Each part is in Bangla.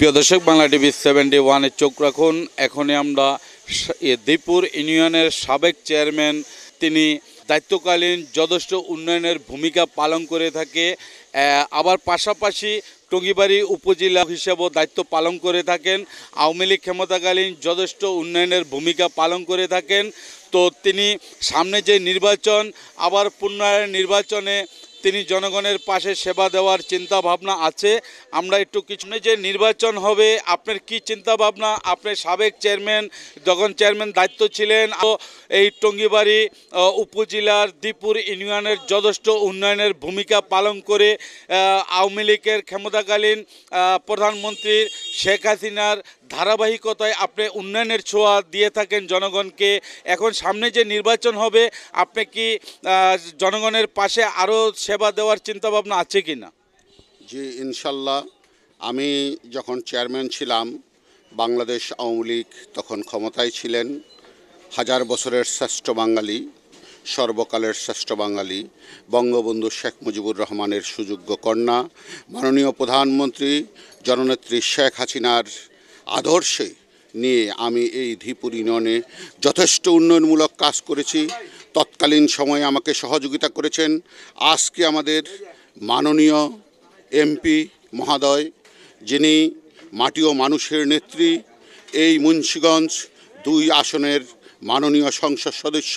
প্রিয় দর্শক বাংলা টিভি সেভেন্টি ওয়ানের চোখ রাখুন এখনই আমরা দীপুর ইউনিয়নের সাবেক চেয়ারম্যান তিনি দায়িত্বকালীন যথেষ্ট উন্নয়নের ভূমিকা পালন করে থাকে আবার পাশাপাশি টঙ্গিবাড়ি উপজেলা হিসেবেও দায়িত্ব পালন করে থাকেন আওয়ামী লীগ ক্ষমতাকালীন যথেষ্ট উন্নয়নের ভূমিকা পালন করে থাকেন তো তিনি সামনে যে নির্বাচন আবার পুনরায় নির্বাচনে তিনি জনগণের পাশে সেবা দেওয়ার চিন্তা ভাবনা আছে আমরা একটু কিছু নেই যে নির্বাচন হবে আপনার কি চিন্তা ভাবনা আপনার সাবেক চেয়ারম্যান যখন চেয়ারম্যান দায়িত্ব ছিলেন এই টঙ্গিবাড়ি উপজেলার দ্বীপুর ইউনিয়নের যথেষ্ট উন্নয়নের ভূমিকা পালন করে আওয়ামী লীগের ক্ষমতাকালীন প্রধানমন্ত্রী শেখ হাসিনার ধারাবাহিকতায় আপনি উন্নয়নের ছোঁয়া দিয়ে থাকেন জনগণকে এখন সামনে যে নির্বাচন হবে আপনি কি জনগণের পাশে আরও সেবা দেওয়ার চিন্তাভাবনা আছে কি না জি ইনশাল্লাহ আমি যখন চেয়ারম্যান ছিলাম বাংলাদেশ আওয়ামী লীগ তখন ক্ষমতায় ছিলেন হাজার বছরের শ্রেষ্ঠ বাঙালি সর্বকালের শ্রেষ্ঠ বাঙালি বঙ্গবন্ধু শেখ মুজিবুর রহমানের সুযোগ্য কন্যা মাননীয় প্রধানমন্ত্রী জননেত্রী শেখ হাসিনার আদর্শে নিয়ে আমি এই ধীপুর ইউনিয়নে যথেষ্ট উন্নয়নমূলক কাজ করেছি তৎকালীন সময়ে আমাকে সহযোগিতা করেছেন আজকে আমাদের মাননীয় এমপি মহাদয় যিনি মাটি ও মানুষের নেত্রী এই মুন্সীগঞ্জ দুই আসনের মাননীয় সংসদ সদস্য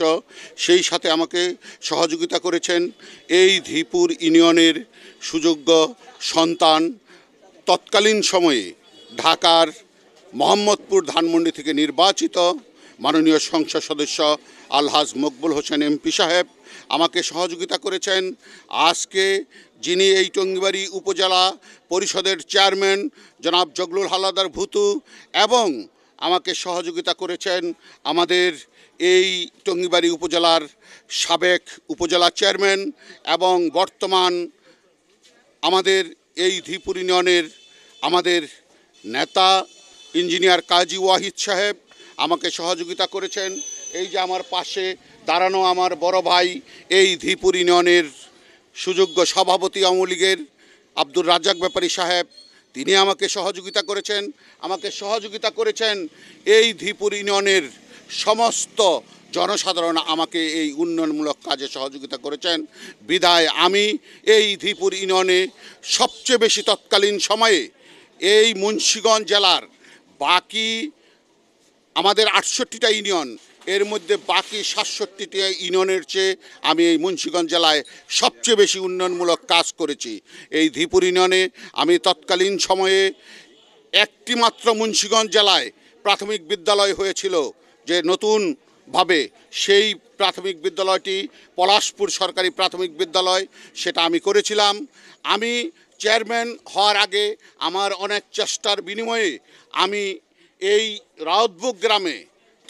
সেই সাথে আমাকে সহযোগিতা করেছেন এই ধীপুর ইউনিয়নের সুযোগ্য সন্তান তৎকালীন সময়ে ঢাকার মোহাম্মদপুর ধানমন্ডি থেকে নির্বাচিত মাননীয় সংসদ সদস্য আলহাজ মকবুল হোসেন এমপি সাহেব আমাকে সহযোগিতা করেছেন আজকে যিনি এই টঙ্গিবাড়ি উপজেলা পরিষদের চেয়ারম্যান জনাব জগলুল হালাদার ভুতু এবং আমাকে সহযোগিতা করেছেন আমাদের এই টঙ্গিবাড়ি উপজেলার সাবেক উপজেলা চেয়ারম্যান এবং বর্তমান আমাদের এই ধীপুর ইউনিয়নের আমাদের নেতা ইঞ্জিনিয়ার কাজী ওয়াহিদ সাহেব আমাকে সহযোগিতা করেছেন এই যে আমার পাশে দাঁড়ানো আমার বড় ভাই এই ধীপুর ইউনিয়নের সুযোগ্য সভাপতি আওয়ামী লীগের আব্দুর রাজ্জাক ব্যাপারী সাহেব তিনি আমাকে সহযোগিতা করেছেন আমাকে সহযোগিতা করেছেন এই ধীপুর ইউনিয়নের সমস্ত জনসাধারণ আমাকে এই উন্নয়নমূলক কাজে সহযোগিতা করেছেন বিদায় আমি এই ধীপুর ইউনিয়নে সবচেয়ে বেশি তৎকালীন সময়ে এই মুন্সীগঞ্জ জেলার বাকি আমাদের আটষট্টিটা ইউনিয়ন এর মধ্যে বাকি সাতষট্টিটা ইউনিয়নের চেয়ে আমি এই মুন্সীগঞ্জ জেলায় সবচেয়ে বেশি উন্নয়নমূলক কাজ করেছি এই ধীপুর ইউনিয়নে আমি তৎকালীন সময়ে একটি মাত্র মুন্সীগঞ্জ জেলায় প্রাথমিক বিদ্যালয় হয়েছিল যে নতুন ভাবে সেই প্রাথমিক বিদ্যালয়টি পলাশপুর সরকারি প্রাথমিক বিদ্যালয় সেটা আমি করেছিলাম আমি চেয়ারম্যান হওয়ার আগে আমার অনেক চেষ্টার বিনিময়ে আমি এই রাউদবুক গ্রামে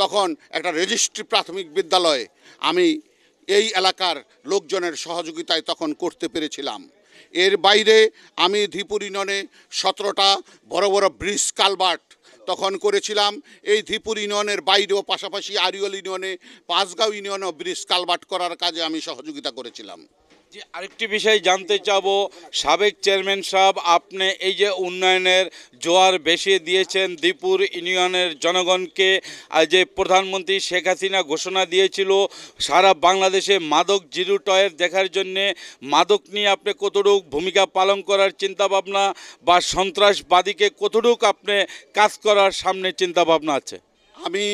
তখন একটা রেজিস্ট্রি প্রাথমিক বিদ্যালয়ে আমি এই এলাকার লোকজনের সহযোগিতায় তখন করতে পেরেছিলাম এর বাইরে আমি ধীপুর ইউনিয়নে সতেরোটা বড় বড় ব্রিজ কালভার্ট তখন করেছিলাম এই ধীপুর ইউনিয়নের বাইরেও পাশাপাশি আরিওল ইউনিয়নে পাঁচগাঁও ইউনিয়নেও ব্রিজ কালভার্ট করার কাজে আমি সহযোগিতা করেছিলাম আরেকটি বিষয় জানতে চাব সাবেক চেয়ারম্যান সাহেব আপনি এই যে উন্নয়নের জোয়ার বেশি দিয়েছেন দ্বীপুর ইউনিয়নের জনগণকে আর যে প্রধানমন্ত্রী শেখ হাসিনা ঘোষণা দিয়েছিল সারা বাংলাদেশে মাদক জিরু টয়ের দেখার জন্যে মাদক নিয়ে আপনি কতটুক ভূমিকা পালন করার চিন্তাভাবনা বা সন্ত্রাসবাদীকে কতটুক আপনি কাজ করার সামনে চিন্তাভাবনা আছে আমি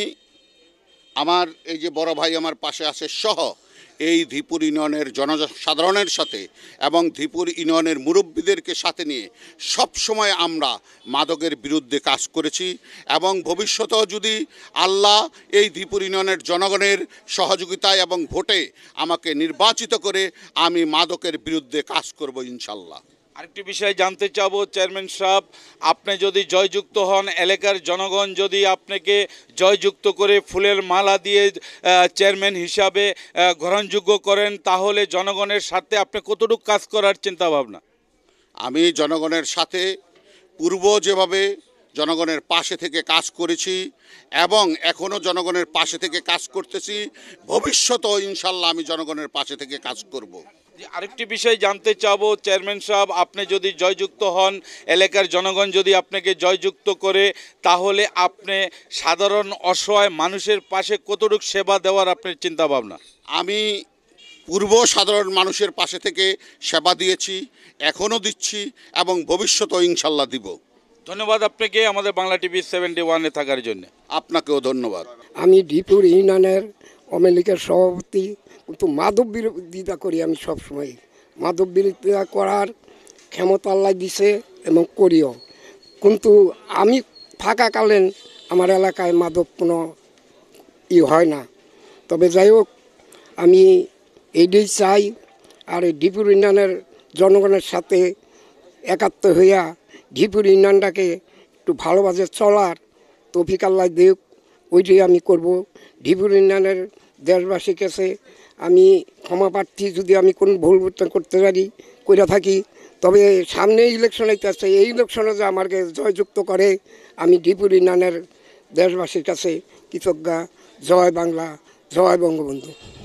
আমার এই যে বড় ভাই আমার পাশে আছে সহ এই ধীপুর ইউনিয়নের জনসাধারণের সাথে এবং ধীপুর ইউনিয়নের মুরব্বীদেরকে সাথে নিয়ে সব সময় আমরা মাদকের বিরুদ্ধে কাজ করেছি এবং ভবিষ্যতেও যদি আল্লাহ এই ধীপুর ইউনিয়নের জনগণের সহযোগিতায় এবং ভোটে আমাকে নির্বাচিত করে আমি মাদকের বিরুদ্ধে কাজ করব ইনশাল্লাহ আরেকটি বিষয় জানতে চাব চেয়ারম্যান সাহেব আপনি যদি জয়যুক্ত হন এলাকার জনগণ যদি আপনাকে জয়যুক্ত করে ফুলের মালা দিয়ে চেয়ারম্যান হিসাবে গ্রহণযোগ্য করেন তাহলে জনগণের সাথে আপনি কতটুকু কাজ করার চিন্তা ভাবনা আমি জনগণের সাথে পূর্ব যেভাবে জনগণের পাশে থেকে কাজ করেছি এবং এখনও জনগণের পাশে থেকে কাজ করতেছি ভবিষ্যতেও ইনশাল্লাহ আমি জনগণের পাশে থেকে কাজ করব। আরেকটি বিষয় জানতে চাবো চেয়ারম্যান সাহেব আপনি যদি জয়যুক্ত হন এলাকার জনগণ যদি আপনাকে জয়যুক্ত করে তাহলে আপনি সাধারণ অসহায় মানুষের পাশে কতটুকু সেবা দেওয়ার আপনার চিন্তা ভাবনা আমি পূর্ব সাধারণ মানুষের পাশে থেকে সেবা দিয়েছি এখনও দিচ্ছি এবং ভবিষ্যতেও ইনশাল্লাহ দিব ধন্যবাদ আপনাকে আমাদের বাংলা টিভি সেভেন্টি ওয়ানে থাকার জন্য আপনাকেও ধন্যবাদ আমি ডিপুর ইউনিয়নের আওয়ামী লীগের সভাপতি কিন্তু মাধব বিরোধিতা করি আমি সবসময় মাধব বিরোধিতা করার ক্ষমতা আল্লাহ দিছে এবং করিও কিন্তু আমি থাকাকালীন আমার এলাকায় মাদক কোনো ই হয় না তবে যাই হোক আমি এইটাই চাই আর এই ডিপুর ইউনিয়নের জনগণের সাথে একাত্ম হইয়া ডিপুর ইউনিয়নটাকে একটু ভালোবাসে চলার তফিক আল্লাহ দেব ওইটাই আমি করব ডিপুর ইউনিয়নের দেশবাসীর কাছে আমি ক্ষমা প্রার্থী যদি আমি কোন ভুল করতে পারি করে থাকি তবে সামনে ইলেকশন হইতেছে এই ইলেকশনে যে আমাকে জয়যুক্ত করে আমি ডিপুর ইনানের দেশবাসীর কাছে কৃতজ্ঞা জয় বাংলা জয় বঙ্গবন্ধু